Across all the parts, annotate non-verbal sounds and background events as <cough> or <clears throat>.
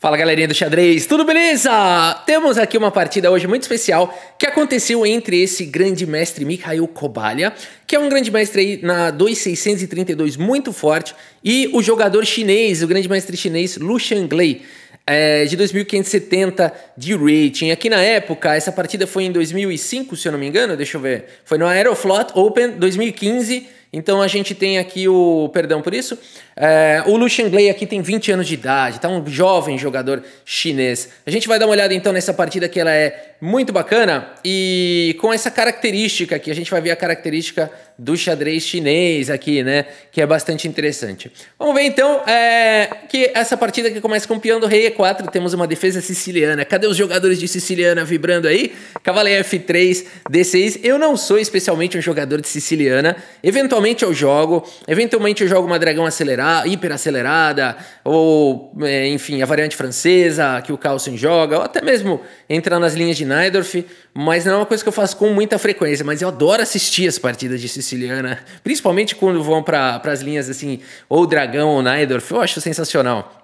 Fala galerinha do xadrez, tudo beleza? Temos aqui uma partida hoje muito especial que aconteceu entre esse grande mestre Mikhail Kobalia, que é um grande mestre aí na 2632 muito forte, e o jogador chinês, o grande mestre chinês Lu Shanglei. É, de 2.570 de rating. Aqui na época, essa partida foi em 2005, se eu não me engano, deixa eu ver. Foi no Aeroflot Open 2015, então a gente tem aqui o. Perdão por isso. É, o Lu Shenglei aqui tem 20 anos de idade, tá um jovem jogador chinês. A gente vai dar uma olhada então nessa partida que ela é muito bacana e com essa característica aqui, a gente vai ver a característica do xadrez chinês aqui, né? Que é bastante interessante. Vamos ver então é, que essa partida que começa com o peão do rei E4, temos uma defesa siciliana. Cadê os jogadores de siciliana vibrando aí? Cavaleiro F3, D6. Eu não sou especialmente um jogador de siciliana. Eventualmente Eventualmente eu jogo, eventualmente eu jogo uma dragão acelerada, hiper acelerada, ou é, enfim, a variante francesa que o Carlsen joga, ou até mesmo entrar nas linhas de Neidorf, mas não é uma coisa que eu faço com muita frequência, mas eu adoro assistir as partidas de siciliana, principalmente quando vão para as linhas assim, ou dragão ou Neidorf, eu acho sensacional.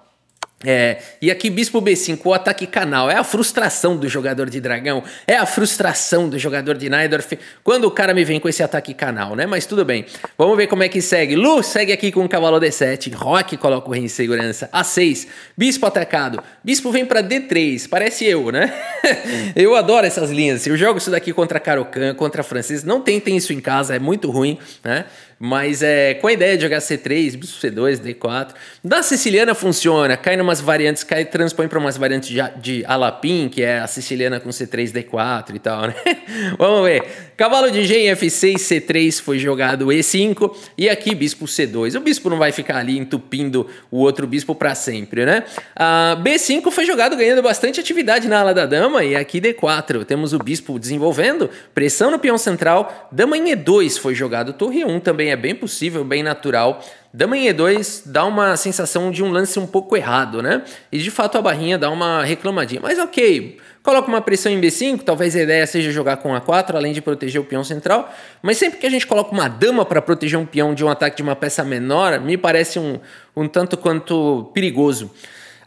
É, e aqui, Bispo B5, o ataque canal. É a frustração do jogador de dragão, é a frustração do jogador de Naidorf quando o cara me vem com esse ataque canal, né? Mas tudo bem. Vamos ver como é que segue. Lu segue aqui com o cavalo D7. Rock coloca o rei em segurança. A6. Bispo atacado. Bispo vem para D3. Parece eu, né? <laughs> eu adoro essas linhas. Eu jogo isso daqui contra Carocan, contra francês. Não tentem isso em casa, é muito ruim, né? Mas é com a ideia de jogar c 3 bispo C2, D4. Da siciliana funciona, cai em umas variantes, cai, transpõe para umas variantes de, de alapim, que é a siciliana com C3, D4 e tal, né? <laughs> Vamos ver. Cavalo de em F6, C3 foi jogado E5 e aqui bispo C2. O bispo não vai ficar ali entupindo o outro bispo para sempre, né? Ah, B5 foi jogado ganhando bastante atividade na ala da dama e aqui D4. Temos o bispo desenvolvendo, pressão no peão central, dama em E2 foi jogado, torre 1 também é bem possível, bem natural Dama em E2 dá uma sensação de um lance um pouco errado, né? E de fato a barrinha dá uma reclamadinha. Mas ok, coloca uma pressão em B5, talvez a ideia seja jogar com A4, além de proteger o peão central. Mas sempre que a gente coloca uma dama para proteger um peão de um ataque de uma peça menor, me parece um, um tanto quanto perigoso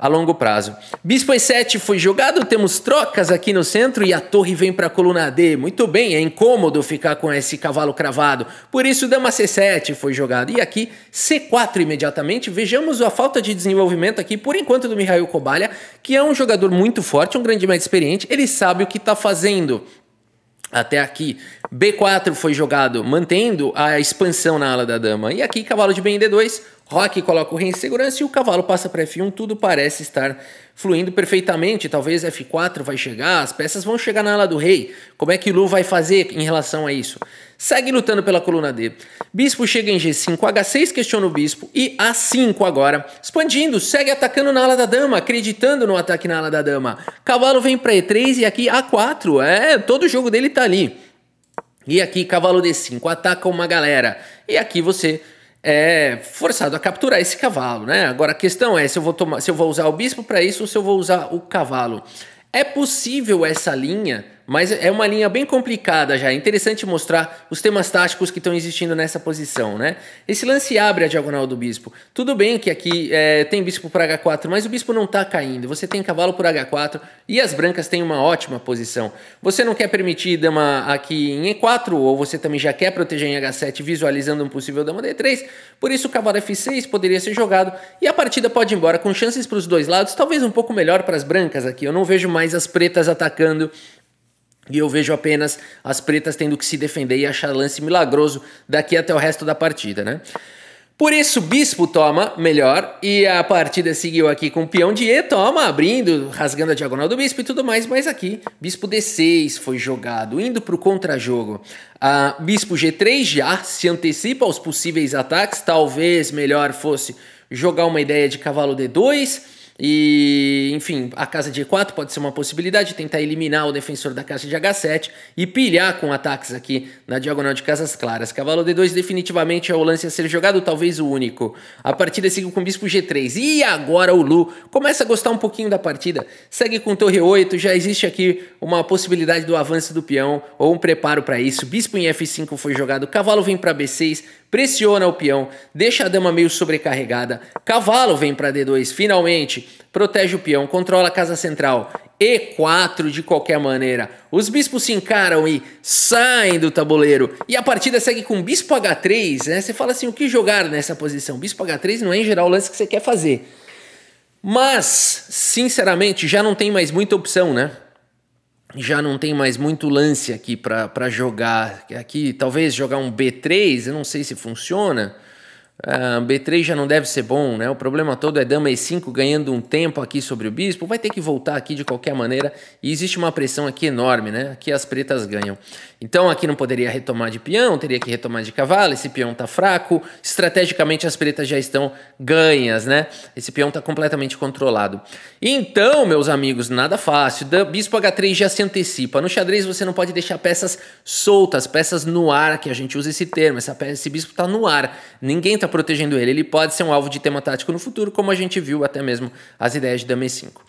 a longo prazo. Bispo e 7 foi jogado, temos trocas aqui no centro e a torre vem para a coluna D. Muito bem, é incômodo ficar com esse cavalo cravado. Por isso, dama C7 foi jogado. E aqui, C4 imediatamente. Vejamos a falta de desenvolvimento aqui, por enquanto, do Mihail Kobalha, que é um jogador muito forte, um grande médio experiente. Ele sabe o que está fazendo até aqui. B4 foi jogado mantendo a expansão na ala da dama. E aqui, cavalo de bem D2, Rock coloca o rei em segurança e o cavalo passa para F1. Tudo parece estar fluindo perfeitamente. Talvez F4 vai chegar, as peças vão chegar na ala do rei. Como é que Lu vai fazer em relação a isso? Segue lutando pela coluna D. Bispo chega em G5, H6 questiona o bispo e A5 agora. Expandindo, segue atacando na ala da dama, acreditando no ataque na ala da dama. Cavalo vem para E3 e aqui A4. É, todo o jogo dele tá ali. E aqui cavalo D5 ataca uma galera. E aqui você é forçado a capturar esse cavalo, né? Agora a questão é se eu vou tomar, se eu vou usar o bispo para isso ou se eu vou usar o cavalo. É possível essa linha mas é uma linha bem complicada já. É interessante mostrar os temas táticos que estão existindo nessa posição, né? Esse lance abre a diagonal do bispo. Tudo bem que aqui é, tem bispo por H4, mas o bispo não está caindo. Você tem cavalo por H4 e as brancas têm uma ótima posição. Você não quer permitir dama aqui em E4 ou você também já quer proteger em H7 visualizando um possível dama D3. Por isso o cavalo F6 poderia ser jogado e a partida pode ir embora com chances para os dois lados, talvez um pouco melhor para as brancas aqui. Eu não vejo mais as pretas atacando e eu vejo apenas as pretas tendo que se defender e achar lance milagroso daqui até o resto da partida, né? Por isso, bispo toma melhor e a partida seguiu aqui com o peão de E, toma, abrindo, rasgando a diagonal do bispo e tudo mais, mas aqui, bispo D6 foi jogado, indo para o contra-jogo. Ah, bispo G3 já se antecipa aos possíveis ataques, talvez melhor fosse jogar uma ideia de cavalo D2, e, enfim, a casa de E4 pode ser uma possibilidade, tentar eliminar o defensor da casa de H7 e pilhar com ataques aqui na diagonal de casas claras. Cavalo D2 definitivamente é o lance a ser jogado, talvez o único. A partida segue com bispo G3. E agora o Lu começa a gostar um pouquinho da partida. Segue com torre 8, já existe aqui uma possibilidade do avanço do peão ou um preparo para isso. Bispo em F5 foi jogado, cavalo vem para B6, pressiona o peão, deixa a dama meio sobrecarregada. Cavalo vem para D2, finalmente, protege o peão, controla a casa central. E4 de qualquer maneira. Os bispos se encaram e saem do tabuleiro. E a partida segue com bispo H3, né? Você fala assim, o que jogar nessa posição? Bispo H3 não é em geral o lance que você quer fazer. Mas, sinceramente, já não tem mais muita opção, né? já não tem mais muito lance aqui para jogar. Aqui, talvez jogar um B3, eu não sei se funciona. Ah, B3 já não deve ser bom, né? O problema todo é dama E5 ganhando um tempo aqui sobre o bispo. Vai ter que voltar aqui de qualquer maneira. E existe uma pressão aqui enorme, né? Aqui as pretas ganham. Então aqui não poderia retomar de peão, teria que retomar de cavalo. Esse peão tá fraco. Estrategicamente as pretas já estão ganhas, né? Esse peão tá completamente controlado. Então, meus amigos, nada fácil. Da bispo H3 já se antecipa. No xadrez você não pode deixar peças soltas, peças no ar, que a gente usa esse termo. Essa, esse bispo tá no ar. Ninguém tá protegendo ele, ele pode ser um alvo de tema tático no futuro, como a gente viu até mesmo as ideias de Dame 5.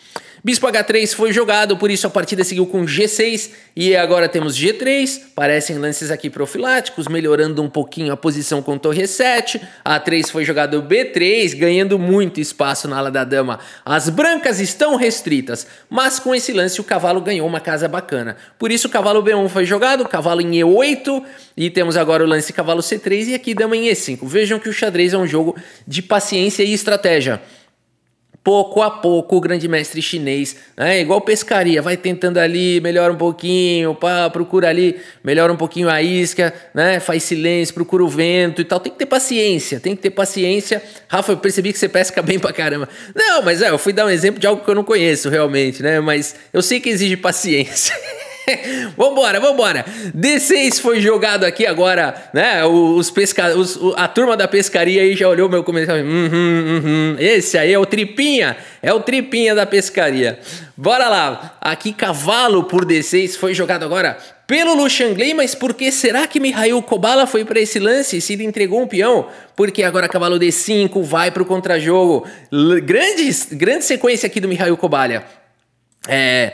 Bispo H3 foi jogado, por isso a partida seguiu com G6 e agora temos G3. Parecem lances aqui profiláticos, melhorando um pouquinho a posição com Torre 7. A3 foi jogado B3, ganhando muito espaço na ala da dama. As brancas estão restritas, mas com esse lance o cavalo ganhou uma casa bacana. Por isso o cavalo B1 foi jogado, cavalo em E8 e temos agora o lance cavalo C3 e aqui dama em E5. Vejam que o xadrez é um jogo de paciência e estratégia pouco a pouco o grande mestre chinês, né, igual pescaria, vai tentando ali, melhora um pouquinho, pá, procura ali, melhora um pouquinho a isca, né, faz silêncio, procura o vento e tal. Tem que ter paciência, tem que ter paciência. Rafa, eu percebi que você pesca bem pra caramba. Não, mas é, eu fui dar um exemplo de algo que eu não conheço realmente, né, mas eu sei que exige paciência. <laughs> <laughs> vambora, vambora. D6 foi jogado aqui agora, né? Os pesca... Os, a turma da pescaria aí já olhou meu comentário. Uhum, uhum. Esse aí é o Tripinha. É o Tripinha da pescaria. Bora lá. Aqui, cavalo por D6 foi jogado agora pelo Luxanglei, mas por que será que Mihail Kobala foi para esse lance se ele entregou um peão? Porque agora cavalo D5 vai para o contra-jogo. Grande, grande sequência aqui do Mihail Kobala. É.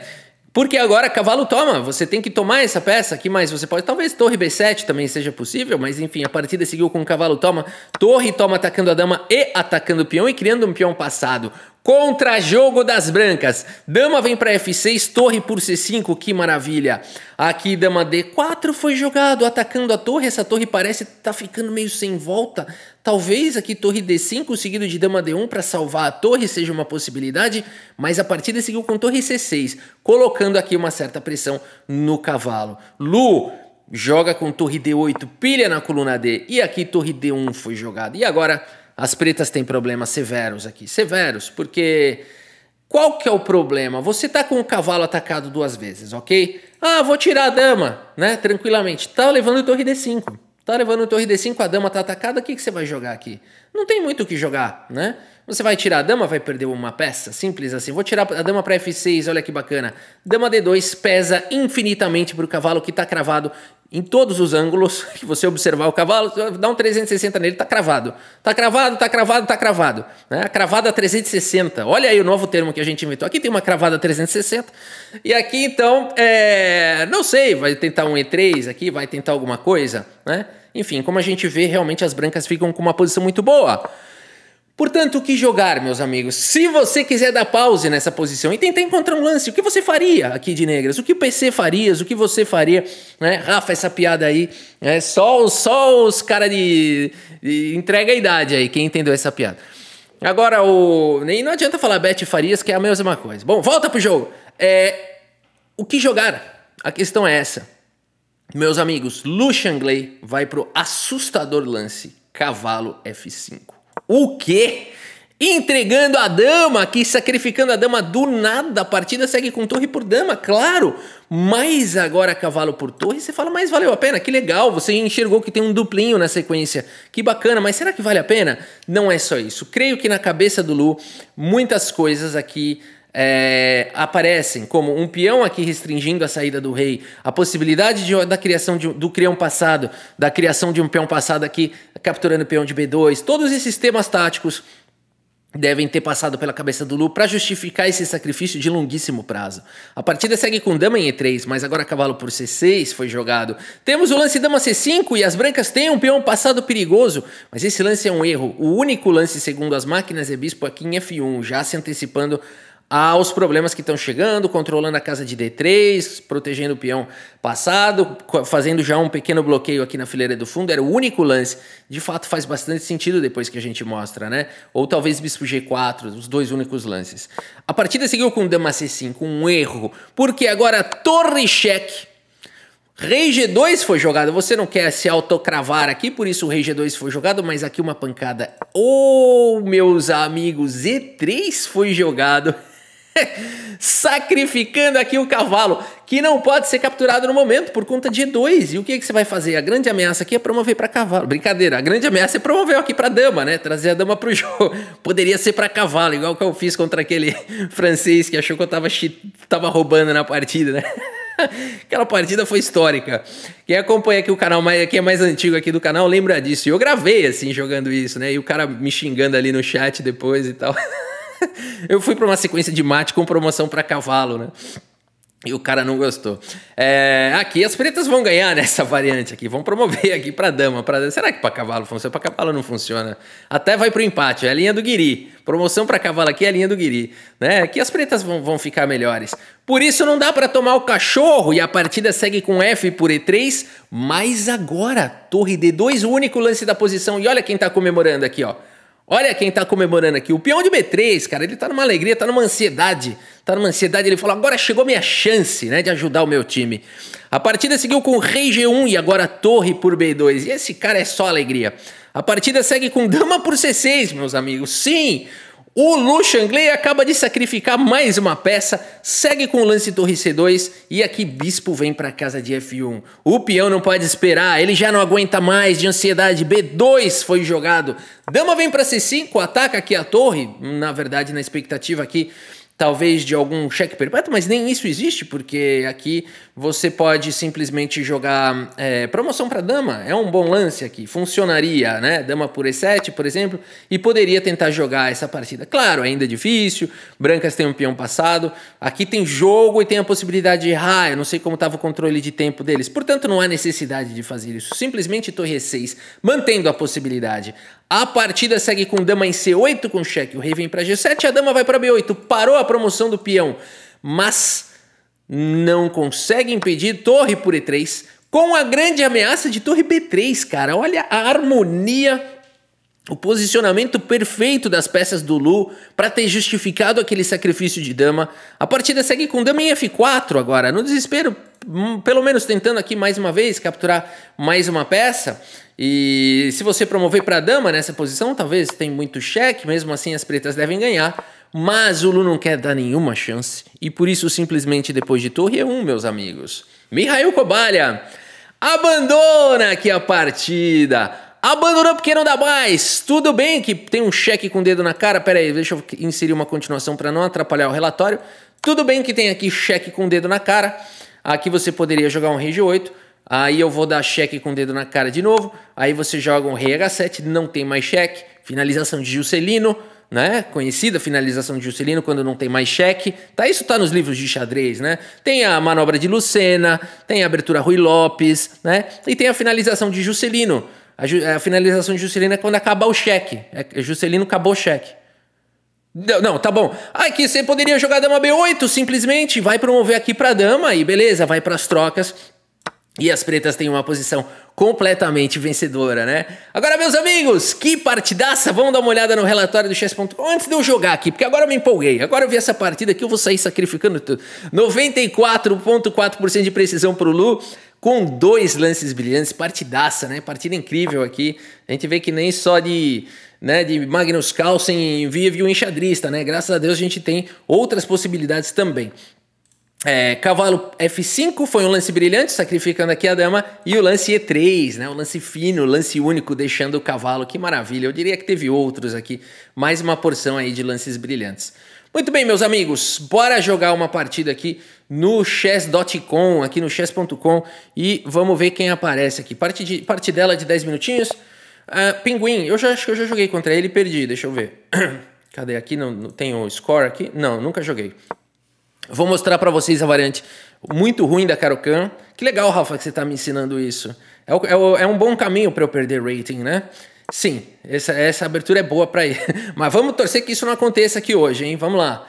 Porque agora cavalo toma, você tem que tomar essa peça aqui, mas você pode. Talvez torre B7 também seja possível, mas enfim, a partida seguiu com cavalo toma, torre toma atacando a dama e atacando o peão e criando um peão passado. Contra-jogo das brancas. Dama vem para F6, torre por C5, que maravilha. Aqui dama D4 foi jogado, atacando a torre. Essa torre parece tá ficando meio sem volta. Talvez aqui torre D5 seguido de dama D1 para salvar a torre seja uma possibilidade, mas a partida seguiu com torre C6, colocando aqui uma certa pressão no cavalo. Lu joga com torre D8, pilha na coluna D, e aqui torre D1 foi jogada. E agora as pretas têm problemas severos aqui. Severos, porque qual que é o problema? Você tá com o cavalo atacado duas vezes, ok? Ah, vou tirar a dama, né? Tranquilamente. Tá levando torre D5. Tá levando torre D5, a dama tá atacada, o que, que você vai jogar aqui? Não tem muito o que jogar, né? Você vai tirar a dama, vai perder uma peça? Simples assim. Vou tirar a dama para F6, olha que bacana. Dama D2 pesa infinitamente para o cavalo que está cravado em todos os ângulos que <laughs> você observar o cavalo, dá um 360 nele, está cravado. está cravado, está cravado, está cravado. Né? cravada 360. Olha aí o novo termo que a gente inventou. Aqui tem uma cravada 360. E aqui, então, é... não sei, vai tentar um E3 aqui, vai tentar alguma coisa, né? Enfim, como a gente vê, realmente as brancas ficam com uma posição muito boa. Portanto, o que jogar, meus amigos? Se você quiser dar pause nessa posição e tentar encontrar um lance, o que você faria aqui de negras? O que o PC faria? O que você faria? Né? Rafa, essa piada aí, é né? só, só os caras de, de, entrega a idade aí, quem entendeu essa piada. Agora, o nem não adianta falar Beth Farias, que é a mesma coisa. Bom, volta pro jogo. É, o que jogar? A questão é essa. Meus amigos, Lucian vai pro assustador lance, cavalo F5. O quê? Entregando a dama, aqui sacrificando a dama do nada. A partida segue com torre por dama, claro. Mas agora cavalo por torre, você fala, mas valeu a pena, que legal. Você enxergou que tem um duplinho na sequência, que bacana, mas será que vale a pena? Não é só isso. Creio que na cabeça do Lu, muitas coisas aqui é, aparecem como um peão aqui restringindo a saída do rei, a possibilidade de, da criação de, do crião passado, da criação de um peão passado aqui capturando o peão de B2, todos esses temas táticos devem ter passado pela cabeça do Lu para justificar esse sacrifício de longuíssimo prazo. A partida segue com dama em E3, mas agora cavalo por C6 foi jogado. Temos o lance dama C5 e as brancas têm um peão passado perigoso, mas esse lance é um erro. O único lance segundo as máquinas é bispo aqui em F1, já se antecipando aos problemas que estão chegando, controlando a casa de D3, protegendo o peão passado, fazendo já um pequeno bloqueio aqui na fileira do fundo, era o único lance. De fato, faz bastante sentido depois que a gente mostra, né? Ou talvez bispo G4, os dois únicos lances. A partida seguiu com dama C5, um erro, porque agora torre cheque. Rei G2 foi jogado. Você não quer se autocravar aqui, por isso o Rei G2 foi jogado, mas aqui uma pancada. Oh, meus amigos, E3 foi jogado. <laughs> <laughs> sacrificando aqui o cavalo, que não pode ser capturado no momento por conta de dois. E o que, é que você vai fazer? A grande ameaça aqui é promover para cavalo. Brincadeira, a grande ameaça é promover aqui para dama, né? Trazer a dama para o <laughs> jogo. Poderia ser para cavalo, igual que eu fiz contra aquele <laughs> francês que achou que eu tava, tava roubando na partida, né? Aquela partida foi histórica. Quem acompanha aqui o canal, mais, quem é mais antigo aqui do canal, lembra disso. E eu gravei assim, jogando isso, né? E o cara me xingando ali no chat depois e tal. <laughs> eu fui para uma sequência de mate com promoção para cavalo, né? E o cara não gostou. É, aqui as pretas vão ganhar nessa variante aqui, vão promover aqui para dama, para será que para cavalo funciona? Para cavalo não funciona. Até vai pro empate, é a linha do guiri. Promoção para cavalo aqui é a linha do guiri, né? Aqui as pretas vão, vão ficar melhores. Por isso não dá para tomar o cachorro e a partida segue com F por E3, mas agora torre D2, o único lance da posição e olha quem tá comemorando aqui, ó. Olha quem tá comemorando aqui. O peão de B3, cara, ele tá numa alegria, tá numa ansiedade. Tá numa ansiedade. Ele falou: agora chegou minha chance, né, de ajudar o meu time. A partida seguiu com Rei G1 e agora Torre por B2. E esse cara é só alegria. A partida segue com Dama por C6, meus amigos. Sim! O Lu Shanglei acaba de sacrificar mais uma peça, segue com o lance torre C2 e aqui Bispo vem para casa de F1. O peão não pode esperar, ele já não aguenta mais de ansiedade. B2 foi jogado. Dama vem para C5, ataca aqui a torre, na verdade na expectativa aqui talvez de algum cheque perpétuo, mas nem isso existe, porque aqui você pode simplesmente jogar é, promoção para dama, é um bom lance aqui, funcionaria, né? Dama por E7, por exemplo, e poderia tentar jogar essa partida. Claro, ainda é difícil, brancas tem um peão passado, aqui tem jogo e tem a possibilidade de errar, eu não sei como estava o controle de tempo deles, portanto não há necessidade de fazer isso, simplesmente torre E6, mantendo a possibilidade. A partida segue com dama em C8 com cheque. O rei vem para G7, a dama vai para B8. Parou a promoção do peão, mas não consegue impedir torre por E3 com a grande ameaça de torre B3, cara. Olha a harmonia o posicionamento perfeito das peças do Lu para ter justificado aquele sacrifício de dama. A partida segue com dama em F4 agora, no desespero, hum, pelo menos tentando aqui mais uma vez capturar mais uma peça. E se você promover para dama nessa posição, talvez tenha muito cheque, mesmo assim as pretas devem ganhar. Mas o Lu não quer dar nenhuma chance e por isso simplesmente depois de torre é um, meus amigos. Mihail Kobalha abandona aqui a partida Abandonou porque não dá mais. Tudo bem que tem um cheque com o dedo na cara. Pera aí, deixa eu inserir uma continuação para não atrapalhar o relatório. Tudo bem que tem aqui cheque com o dedo na cara. Aqui você poderia jogar um rei G8. Aí eu vou dar cheque com o dedo na cara de novo. Aí você joga um rei H7, não tem mais cheque. Finalização de Juscelino, né? Conhecida finalização de Juscelino quando não tem mais cheque. Tá, isso tá nos livros de xadrez, né? Tem a manobra de Lucena, tem a abertura Rui Lopes, né? E tem a finalização de Juscelino. A, ju, a finalização de Juscelino é quando acabar o cheque. É, Juscelino acabou o cheque. Não, não, tá bom. Ah, que você poderia jogar dama B8, simplesmente. Vai promover aqui pra dama e beleza, vai pras trocas. E as pretas têm uma posição completamente vencedora, né? Agora, meus amigos, que partidaça! Vamos dar uma olhada no relatório do chess.com antes de eu jogar aqui, porque agora eu me empolguei. Agora eu vi essa partida aqui, eu vou sair sacrificando tudo. 94,4% de precisão pro Lu, com dois lances brilhantes, partidaça, né? Partida incrível aqui. A gente vê que nem só de, né, de Magnus Carlsen vive o enxadrista, né? Graças a Deus a gente tem outras possibilidades também. É, cavalo F5 foi um lance brilhante, sacrificando aqui a dama, e o lance E3, né? O lance fino, o lance único, deixando o cavalo. Que maravilha! Eu diria que teve outros aqui, mais uma porção aí de lances brilhantes. Muito bem, meus amigos, bora jogar uma partida aqui no chess.com, aqui no chess.com e vamos ver quem aparece aqui. Parte, de, dela de 10 minutinhos. Uh, pinguim, eu já acho que eu já joguei contra ele e perdi, deixa eu ver. <clears throat> Cadê aqui? Não, não tem o score aqui? Não, nunca joguei. Vou mostrar para vocês a variante muito ruim da Karokan. Que legal, Rafa, que você tá me ensinando isso. É, o, é, o, é um bom caminho para eu perder rating, né? Sim, essa, essa abertura é boa para ir. <laughs> Mas vamos torcer que isso não aconteça aqui hoje, hein? Vamos lá.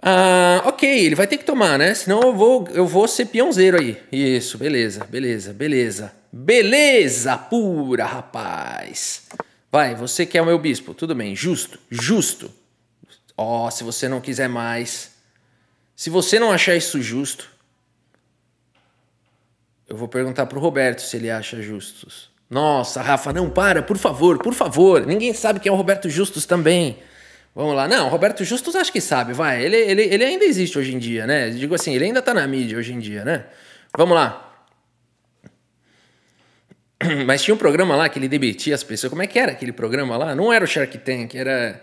Ah, ok, ele vai ter que tomar, né? Senão eu vou, eu vou ser peãozeiro aí. Isso, beleza, beleza, beleza. Beleza pura, rapaz. Vai, você quer é o meu bispo, tudo bem, justo, justo. Ó, oh, se você não quiser mais, se você não achar isso justo, eu vou perguntar pro Roberto se ele acha justos. Nossa, Rafa, não para, por favor, por favor. Ninguém sabe quem é o Roberto Justus também. Vamos lá. Não, Roberto Justus acho que sabe, vai. Ele, ele, ele ainda existe hoje em dia, né? Digo assim, ele ainda tá na mídia hoje em dia, né? Vamos lá. <clears throat> Mas tinha um programa lá que ele debatia as pessoas. Como é que era aquele programa lá? Não era o Shark Tank, era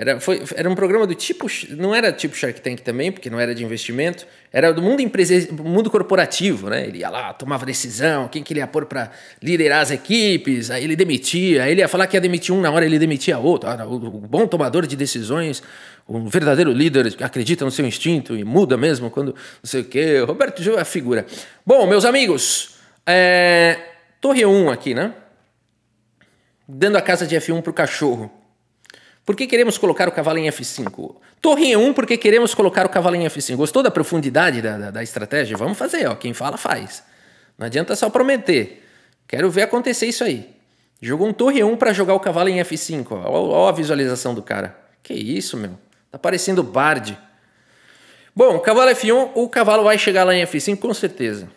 era, foi, era um programa do tipo. Não era tipo Shark Tank também, porque não era de investimento. Era do mundo, empresa, mundo corporativo, né? Ele ia lá, tomava decisão, quem que ele ia pôr para liderar as equipes, aí ele demitia, aí ele ia falar que ia demitir um na hora, ele demitia outro. Ah, o bom tomador de decisões, um verdadeiro líder acredita no seu instinto e muda mesmo quando não sei o quê. Roberto Gil é a figura. Bom, meus amigos, é... Torre 1 aqui, né? Dando a casa de F1 pro cachorro. Por que queremos colocar o cavalo em F5? Torre em 1 porque queremos colocar o cavalo em F5. Gostou da profundidade da, da, da estratégia? Vamos fazer, ó. quem fala faz. Não adianta só prometer. Quero ver acontecer isso aí. Jogou um torre 1 para jogar o cavalo em F5. Olha a visualização do cara. Que isso, meu. Tá parecendo Bard. Bom, cavalo F1, o cavalo vai chegar lá em F5 com certeza.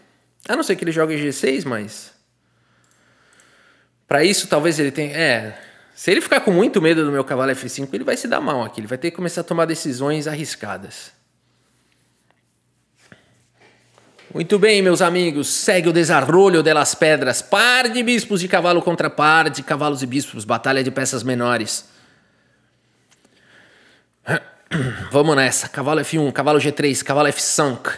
A não ser que ele jogue G6, mas... Para isso, talvez ele tenha... É, se ele ficar com muito medo do meu cavalo F5, ele vai se dar mal aqui. Ele vai ter que começar a tomar decisões arriscadas. Muito bem, meus amigos, segue o desarrolho delas pedras. Par de bispos de cavalo contra par de cavalos e bispos, batalha de peças menores. <coughs> Vamos nessa. Cavalo F1, cavalo G3, cavalo F5.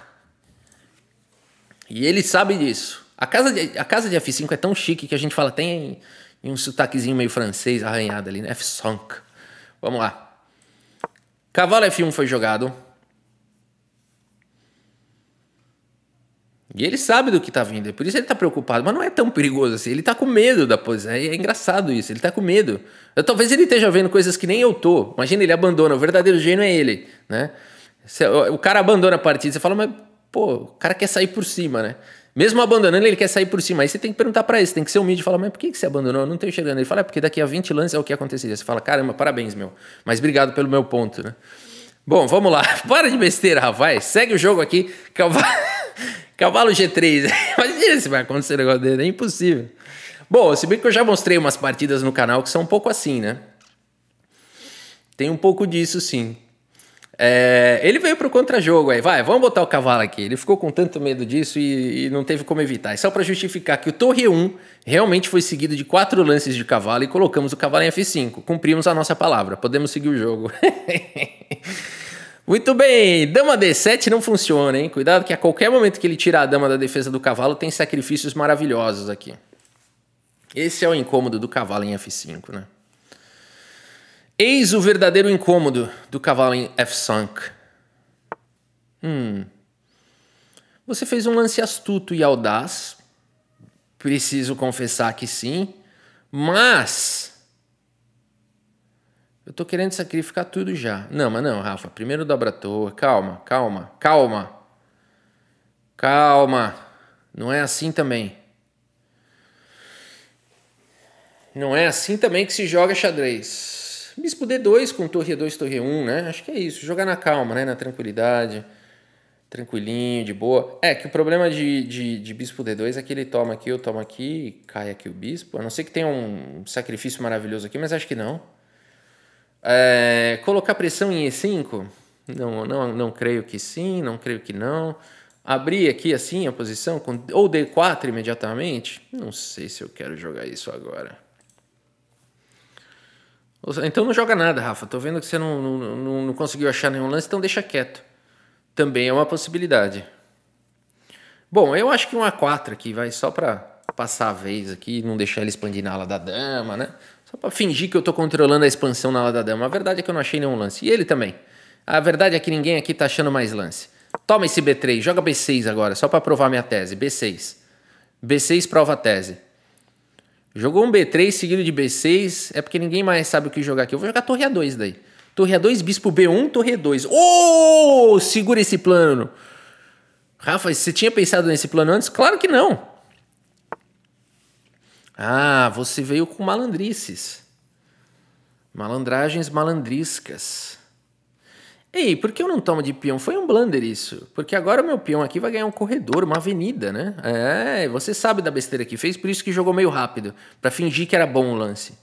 E ele sabe disso. A casa de, a casa de F5 é tão chique que a gente fala, tem e um sotaquezinho meio francês arranhado ali, né? F-Sonk. Vamos lá. Cavalo F1 foi jogado. E ele sabe do que tá vindo, é por isso ele tá preocupado, mas não é tão perigoso assim. Ele tá com medo da posição. É, é engraçado isso, ele tá com medo. Eu, talvez ele esteja vendo coisas que nem eu tô. Imagina, ele abandona. O verdadeiro gênio é ele, né? O cara abandona a partida, você fala, mas, pô, o cara quer sair por cima, né? Mesmo abandonando, ele quer sair por cima. Aí você tem que perguntar para ele, tem que ser humilde e falar, mas por que, que você abandonou? Eu não tô enxergando. Ele fala, é porque daqui a 20 lances é o que aconteceria. Você fala, caramba, parabéns, meu. Mas obrigado pelo meu ponto, né? Bom, vamos lá. <laughs> Para de besteira, rafael Segue o jogo aqui. Cavalo, <laughs> Cavalo G3. <laughs> Imagina se vai acontecer um negócio dele. É impossível. Bom, se bem que eu já mostrei umas partidas no canal que são um pouco assim, né? Tem um pouco disso, sim. É, ele veio pro contra-jogo aí, vai, vamos botar o cavalo aqui. Ele ficou com tanto medo disso e, e não teve como evitar. E só para justificar que o Torre 1 realmente foi seguido de quatro lances de cavalo e colocamos o cavalo em F5. Cumprimos a nossa palavra, podemos seguir o jogo. <laughs> Muito bem, dama D7 não funciona, hein? Cuidado que a qualquer momento que ele tira a dama da defesa do cavalo, tem sacrifícios maravilhosos aqui. Esse é o incômodo do cavalo em F5, né? Eis o verdadeiro incômodo do cavalo em f 5 Hum. Você fez um lance astuto e audaz. Preciso confessar que sim. Mas. Eu tô querendo sacrificar tudo já. Não, mas não, Rafa. Primeiro dobra à toa. Calma, calma, calma. Calma. Não é assim também. Não é assim também que se joga xadrez. Bispo D2 com torre 2, torre 1, né? Acho que é isso. Jogar na calma, né? Na tranquilidade. Tranquilinho, de boa. É que o problema de, de, de bispo D2 é que ele toma aqui, eu tomo aqui, cai aqui o bispo. A não ser que tenha um sacrifício maravilhoso aqui, mas acho que não. É, colocar pressão em E5? Não, não, não creio que sim, não creio que não. Abrir aqui assim a posição, com, ou D4 imediatamente? Não sei se eu quero jogar isso agora. Então não joga nada, Rafa. Tô vendo que você não, não, não, não conseguiu achar nenhum lance, então deixa quieto. Também é uma possibilidade. Bom, eu acho que um A4 aqui, vai, só pra passar a vez aqui, não deixar ele expandir na ala da dama, né? Só pra fingir que eu tô controlando a expansão na ala da dama. A verdade é que eu não achei nenhum lance. E ele também. A verdade é que ninguém aqui tá achando mais lance. Toma esse B3, joga B6 agora, só para provar minha tese. B6. B6 prova a tese. Jogou um B3 seguido de B6, é porque ninguém mais sabe o que jogar aqui. Eu vou jogar torre A2 daí. Torre A2, bispo B1, torre E2. Oh! Segura esse plano. Rafa, você tinha pensado nesse plano antes? Claro que não. Ah, você veio com malandrices. Malandragens malandriscas. Ei, por que eu não tomo de peão? Foi um blunder isso. Porque agora o meu peão aqui vai ganhar um corredor, uma avenida, né? É, você sabe da besteira que fez, por isso que jogou meio rápido, para fingir que era bom o lance.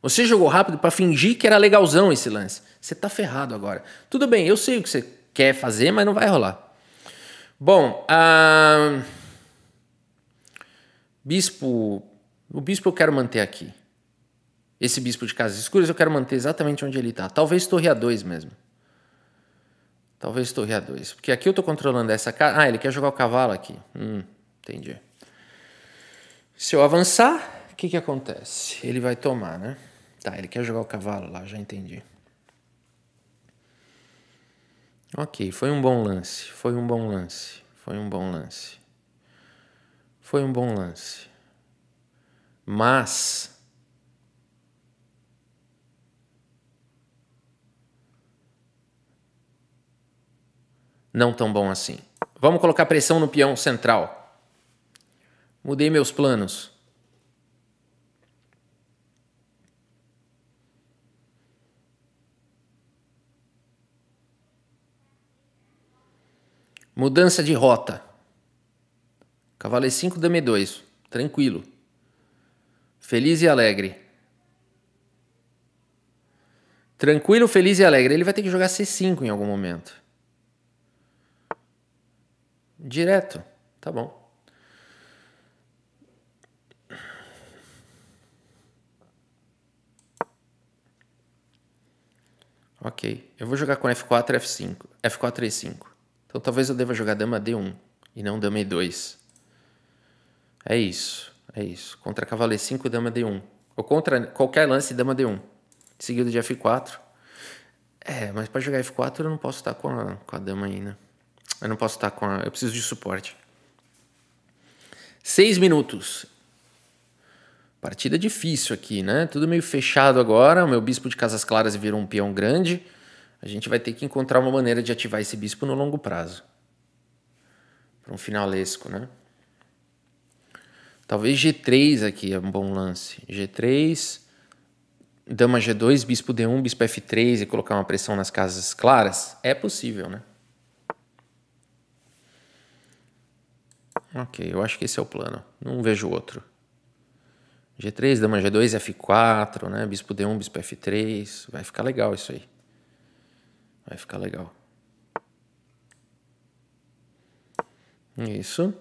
Você jogou rápido para fingir que era legalzão esse lance. Você tá ferrado agora. Tudo bem, eu sei o que você quer fazer, mas não vai rolar. Bom, bispo, o bispo eu quero manter aqui. Esse bispo de Casas Escuras eu quero manter exatamente onde ele está. Talvez Torre a dois mesmo. Talvez torre A2. Porque aqui eu estou controlando essa casa. Ah, ele quer jogar o cavalo aqui. Hum, entendi. Se eu avançar, o que, que acontece? Ele vai tomar, né? Tá, ele quer jogar o cavalo lá, já entendi. Ok, foi um bom lance. Foi um bom lance. Foi um bom lance. Foi um bom lance. Mas não tão bom assim. Vamos colocar pressão no peão central. Mudei meus planos. Mudança de rota. Cavalo E5, dame 2. Tranquilo. Feliz e alegre. Tranquilo, feliz e alegre. Ele vai ter que jogar C5 em algum momento. Direto. Tá bom. Ok. Eu vou jogar com F4 F5. F4 E5. Então talvez eu deva jogar dama D1 e não dama E2. É isso. É isso. Contra cavalo E5, dama D1. Ou contra qualquer lance, dama D1. Seguido de F4. É, mas para jogar F4 eu não posso estar com a, com a dama ainda. Eu não posso estar com a... Eu preciso de suporte. Seis minutos. Partida difícil aqui, né? Tudo meio fechado agora. O meu bispo de Casas Claras virou um peão grande. A gente vai ter que encontrar uma maneira de ativar esse bispo no longo prazo. Para um finalesco, né? Talvez G3 aqui é um bom lance. G3, dama G2, bispo D1, bispo F3 e colocar uma pressão nas casas claras. É possível, né? Ok, eu acho que esse é o plano. Não vejo outro. G3, dama G2, F4, né? Bispo D1, Bispo F3. Vai ficar legal isso aí. Vai ficar legal. Isso.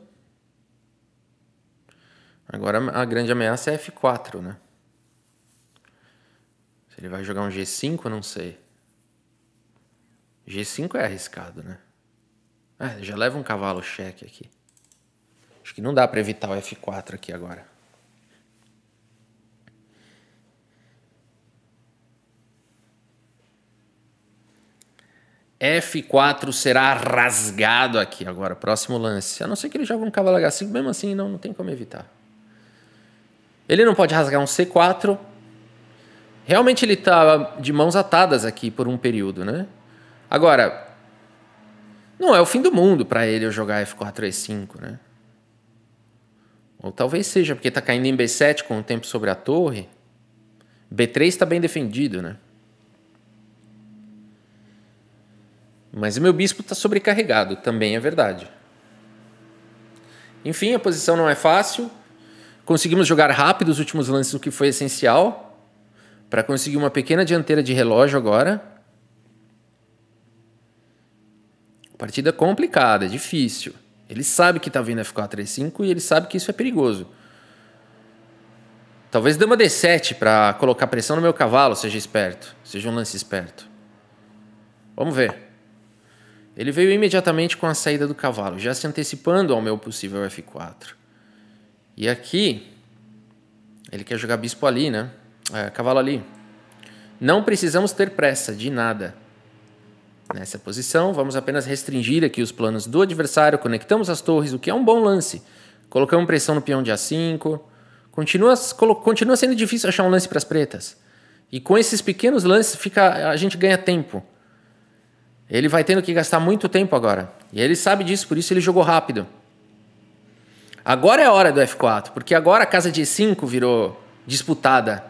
Agora a grande ameaça é F4, né? Se ele vai jogar um G5, não sei. G5 é arriscado, né? Ah, já leva um cavalo cheque aqui. Acho que não dá para evitar o F4 aqui agora. F4 será rasgado aqui agora. Próximo lance. A não ser que ele jogue um cavalo H5, mesmo assim não, não tem como evitar. Ele não pode rasgar um C4. Realmente ele está de mãos atadas aqui por um período, né? Agora, não é o fim do mundo para ele eu jogar F4 E5, né? Ou talvez seja porque está caindo em B7 com o tempo sobre a torre. B3 está bem defendido, né? Mas o meu bispo está sobrecarregado, também é verdade. Enfim, a posição não é fácil. Conseguimos jogar rápido os últimos lances, o que foi essencial para conseguir uma pequena dianteira de relógio agora. Partida complicada, difícil. Ele sabe que está vindo f435 e ele sabe que isso é perigoso. Talvez dê uma D7 para colocar pressão no meu cavalo, seja esperto, seja um lance esperto. Vamos ver. Ele veio imediatamente com a saída do cavalo, já se antecipando ao meu possível F4. E aqui, ele quer jogar bispo ali, né? É, cavalo ali. Não precisamos ter pressa de nada. Nessa posição, vamos apenas restringir aqui os planos do adversário, conectamos as torres, o que é um bom lance. Colocamos pressão no peão de A5. Continua, continua sendo difícil achar um lance para as pretas. E com esses pequenos lances fica, a gente ganha tempo. Ele vai tendo que gastar muito tempo agora. E ele sabe disso, por isso ele jogou rápido. Agora é a hora do F4, porque agora a casa de E5 virou disputada.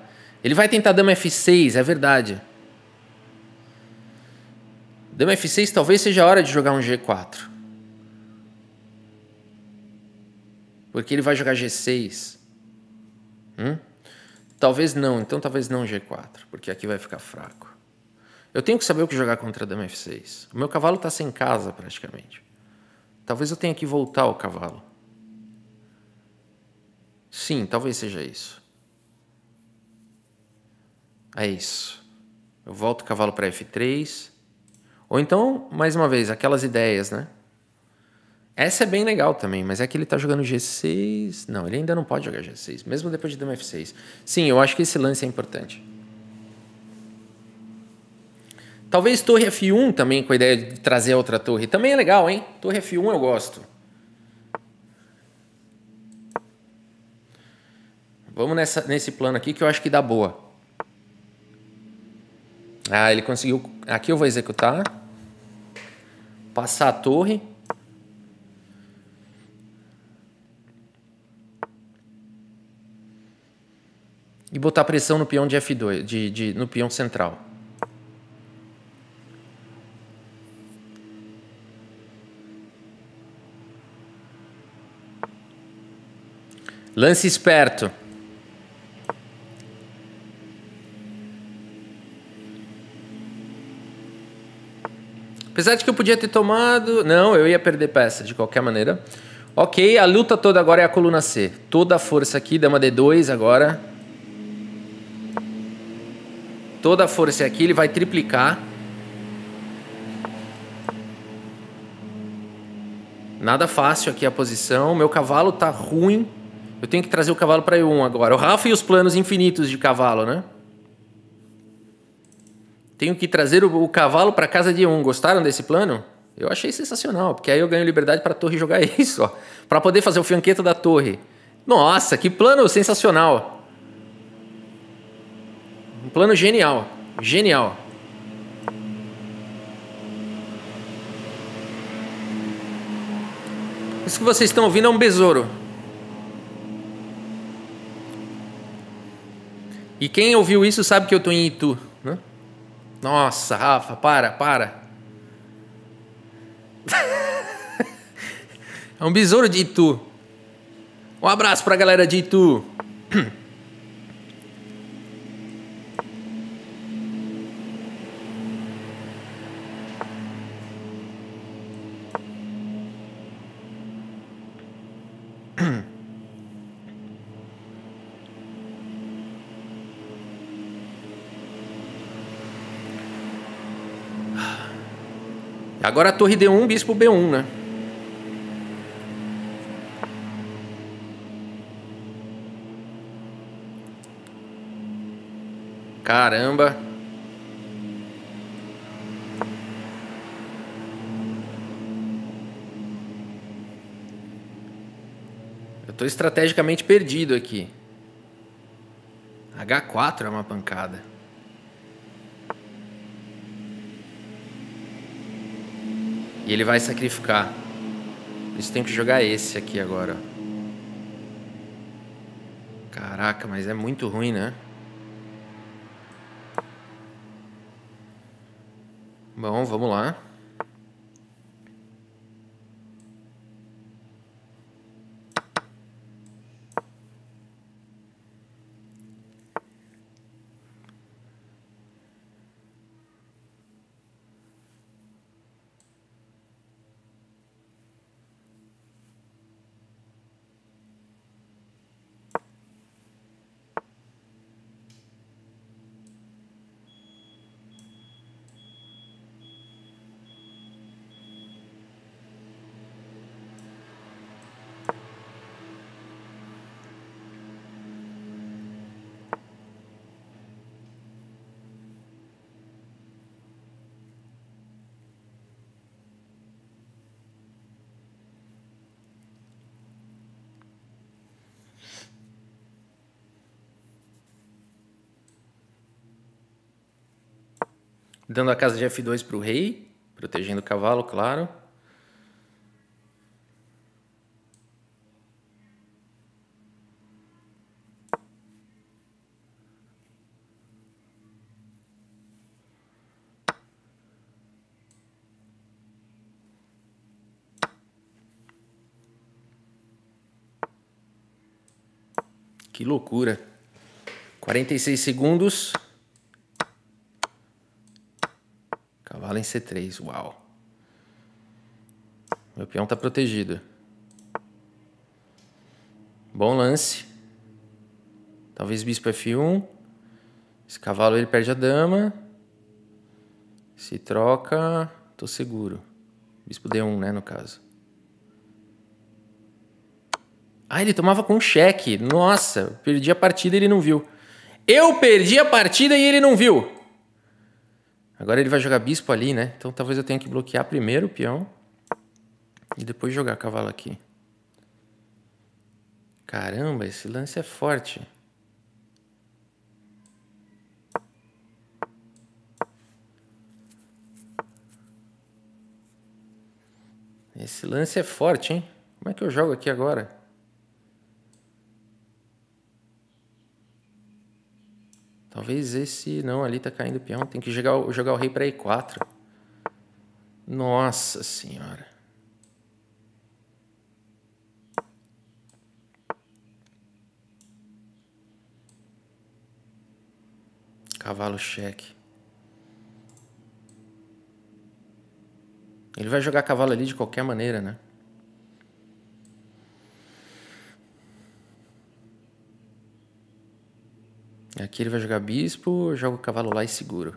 Ele vai tentar dama F6, é verdade. Dama f 6 talvez seja a hora de jogar um G4. Porque ele vai jogar G6. Hum? Talvez não, então talvez não G4, porque aqui vai ficar fraco. Eu tenho que saber o que jogar contra a dama F6. O meu cavalo está sem casa praticamente. Talvez eu tenha que voltar o cavalo. Sim, talvez seja isso. É isso. Eu volto o cavalo para F3. Ou então, mais uma vez, aquelas ideias, né? Essa é bem legal também, mas é que ele tá jogando G6. Não, ele ainda não pode jogar G6, mesmo depois de dama F6. Sim, eu acho que esse lance é importante. Talvez torre F1 também, com a ideia de trazer outra torre. Também é legal, hein? Torre F1 eu gosto. Vamos nessa, nesse plano aqui que eu acho que dá boa. Ah, ele conseguiu... Aqui eu vou executar. Passar a torre. E botar pressão no peão de F2, de, de no peão central. Lance esperto. Apesar de que eu podia ter tomado. Não, eu ia perder peça de qualquer maneira. Ok, a luta toda agora é a coluna C. Toda a força aqui, dama D2 agora. Toda a força é aqui, ele vai triplicar. Nada fácil aqui a posição. Meu cavalo tá ruim. Eu tenho que trazer o cavalo para E1 agora. O Rafa e os planos infinitos de cavalo, né? Tenho que trazer o, o cavalo para casa de um. Gostaram desse plano? Eu achei sensacional, porque aí eu ganho liberdade para a torre jogar <laughs> isso, ó. Para poder fazer o fianqueta da torre. Nossa, que plano sensacional. Um plano genial, genial. Isso que vocês estão ouvindo é um besouro. E quem ouviu isso sabe que eu estou em Itu. Nossa, Rafa, para, para. é um besouro de Itu. Um abraço pra galera de Itu. <clears throat> Agora a torre D1, bispo B1, né? Caramba. Eu tô estrategicamente perdido aqui. H4 é uma pancada. ele vai sacrificar. Por isso tem que jogar esse aqui agora. Caraca, mas é muito ruim, né? Bom, vamos lá. Dando a casa de F2 para o rei, protegendo o cavalo, claro. Que loucura. 46 segundos. Além C3, uau. Meu peão tá protegido. Bom lance. Talvez bispo F1. Esse cavalo ele perde a dama. Se troca, tô seguro. Bispo D1, né, no caso. Ah, ele tomava com cheque. Nossa, perdi a partida e ele não viu. Eu perdi a partida e ele não viu. Agora ele vai jogar bispo ali, né? Então talvez eu tenha que bloquear primeiro o peão. E depois jogar cavalo aqui. Caramba, esse lance é forte. Esse lance é forte, hein? Como é que eu jogo aqui agora? Talvez esse. Não, ali tá caindo o peão. Tem que jogar, jogar o rei para e4. Nossa senhora. Cavalo cheque. Ele vai jogar cavalo ali de qualquer maneira, né? Aqui ele vai jogar bispo, joga o cavalo lá e seguro.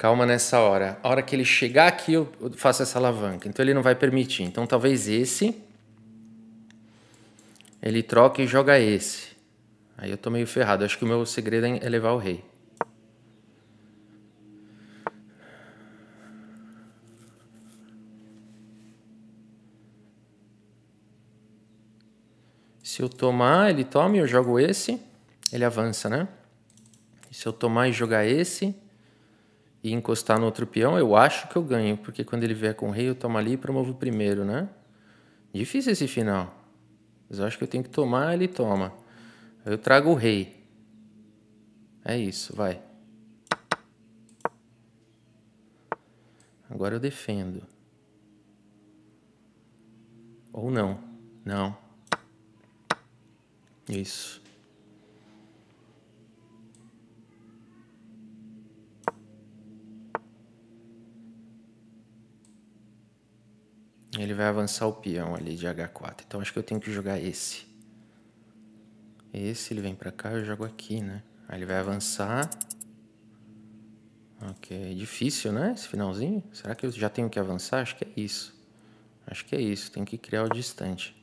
calma nessa hora. A hora que ele chegar aqui, eu faço essa alavanca. Então ele não vai permitir. Então talvez esse. Ele troca e joga esse. Aí eu tô meio ferrado. Acho que o meu segredo é levar o rei. Se eu tomar, ele toma e eu jogo esse. Ele avança, né? E se eu tomar e jogar esse e encostar no outro peão, eu acho que eu ganho, porque quando ele vier com o rei, eu tomo ali e promovo o primeiro, né? Difícil esse final. Mas eu acho que eu tenho que tomar, ele toma. Eu trago o rei. É isso, vai. Agora eu defendo. Ou não. Não. Isso. Ele vai avançar o peão ali de H4. Então acho que eu tenho que jogar esse. Esse ele vem pra cá, eu jogo aqui, né? Aí ele vai avançar. Ok, é difícil, né? Esse finalzinho. Será que eu já tenho que avançar? Acho que é isso. Acho que é isso. Tem que criar o distante.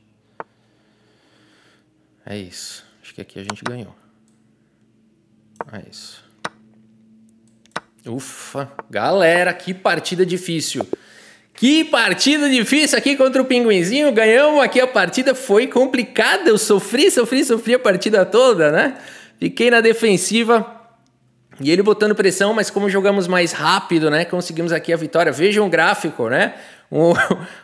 É isso. Acho que aqui a gente ganhou. É isso. Ufa! Galera, que partida difícil! Que partida difícil aqui contra o Pinguinzinho. Ganhamos aqui a partida, foi complicada. Eu sofri, sofri, sofri a partida toda, né? Fiquei na defensiva. E ele botando pressão, mas como jogamos mais rápido, né? Conseguimos aqui a vitória. Vejam o gráfico, né? <laughs>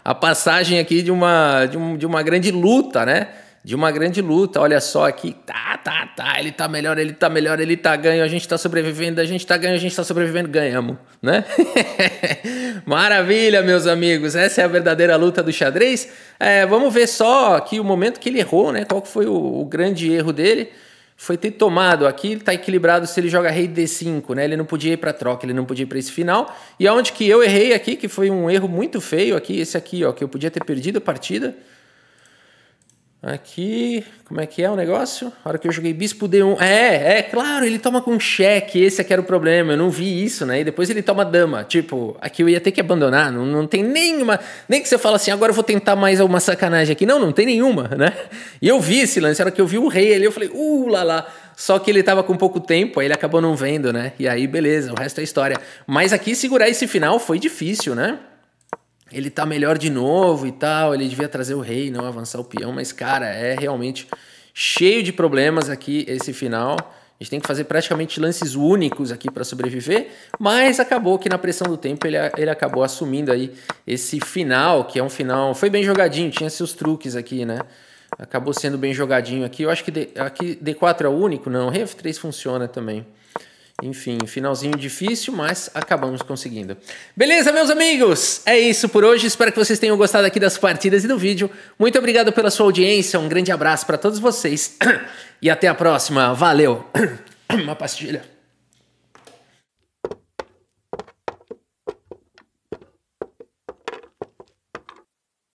a passagem aqui de uma, de, um, de uma grande luta, né? de uma grande luta. Olha só aqui, tá, tá, tá, ele tá melhor, ele tá melhor, ele tá ganho, a gente tá sobrevivendo, a gente tá ganho, a gente tá sobrevivendo, ganhamos, né? <laughs> Maravilha, meus amigos, essa é a verdadeira luta do xadrez. É, vamos ver só aqui o momento que ele errou, né? Qual foi o, o grande erro dele? Foi ter tomado aqui, ele tá equilibrado se ele joga rei d5, né? Ele não podia ir para troca, ele não podia ir para esse final. E aonde que eu errei aqui, que foi um erro muito feio aqui, esse aqui, ó, que eu podia ter perdido a partida Aqui, como é que é o negócio? A hora que eu joguei bispo D1. É, é, claro, ele toma com cheque, esse aqui é era o problema, eu não vi isso, né? E depois ele toma dama. Tipo, aqui eu ia ter que abandonar, não, não tem nenhuma. Nem que você fala assim, agora eu vou tentar mais alguma sacanagem aqui. Não, não tem nenhuma, né? E eu vi esse lance, a hora que eu vi o rei ali, eu falei, uh, lá, lá. Só que ele tava com pouco tempo, aí ele acabou não vendo, né? E aí, beleza, o resto é história. Mas aqui segurar esse final foi difícil, né? ele tá melhor de novo e tal, ele devia trazer o rei, não avançar o peão, mas cara, é realmente cheio de problemas aqui esse final. A gente tem que fazer praticamente lances únicos aqui para sobreviver, mas acabou que na pressão do tempo ele, ele acabou assumindo aí esse final, que é um final. Foi bem jogadinho, tinha seus truques aqui, né? Acabou sendo bem jogadinho aqui. Eu acho que D, aqui D4 é o único, não. Ref 3 funciona também. Enfim, finalzinho difícil, mas acabamos conseguindo. Beleza, meus amigos? É isso por hoje. Espero que vocês tenham gostado aqui das partidas e do vídeo. Muito obrigado pela sua audiência. Um grande abraço para todos vocês <clears throat> e até a próxima. Valeu. <clears throat> Uma pastilha.